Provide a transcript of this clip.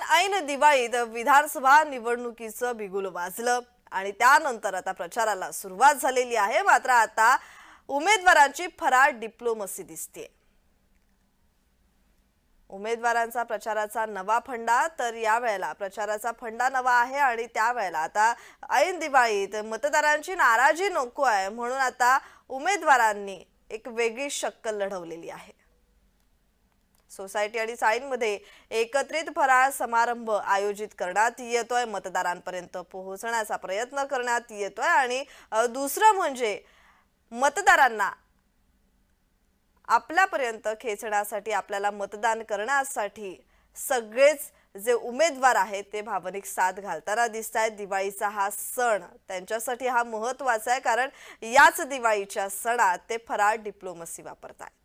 दरम्यान ऐन दिवाळीत विधानसभा निवडणुकीचं बिगुल वाजलं आणि त्यानंतर आता प्रचाराला सुरुवात झालेली आहे मात्र आता उमेदवारांची फराळ डिप्लोमसी दिसते उमेदवारांचा प्रचाराचा नवा फंडा तर यावेळेला प्रचाराचा फंडा नवा आहे आणि त्यावेळेला आता ऐन दिवाळीत मतदारांची नाराजी नको आहे म्हणून आता उमेदवारांनी एक वेगळी शक्कल लढवलेली आहे सोसायटी आणि चाळींमध्ये एकत्रित फराळ समारंभ आयोजित करण्यात येतोय मतदारांपर्यंत पोहोचण्याचा प्रयत्न करण्यात येतोय आणि दुसरं म्हणजे मतदारांना आपल्यापर्यंत खेचण्यासाठी आपल्याला मतदान करण्यासाठी सगळेच जे उमेदवार आहेत ते भावनिक साथ घालताना दिसत आहेत दिवाळीचा हा सण त्यांच्यासाठी हा महत्वाचा आहे कारण याच दिवाळीच्या सणात ते फराळ डिप्लोमसी वापरतात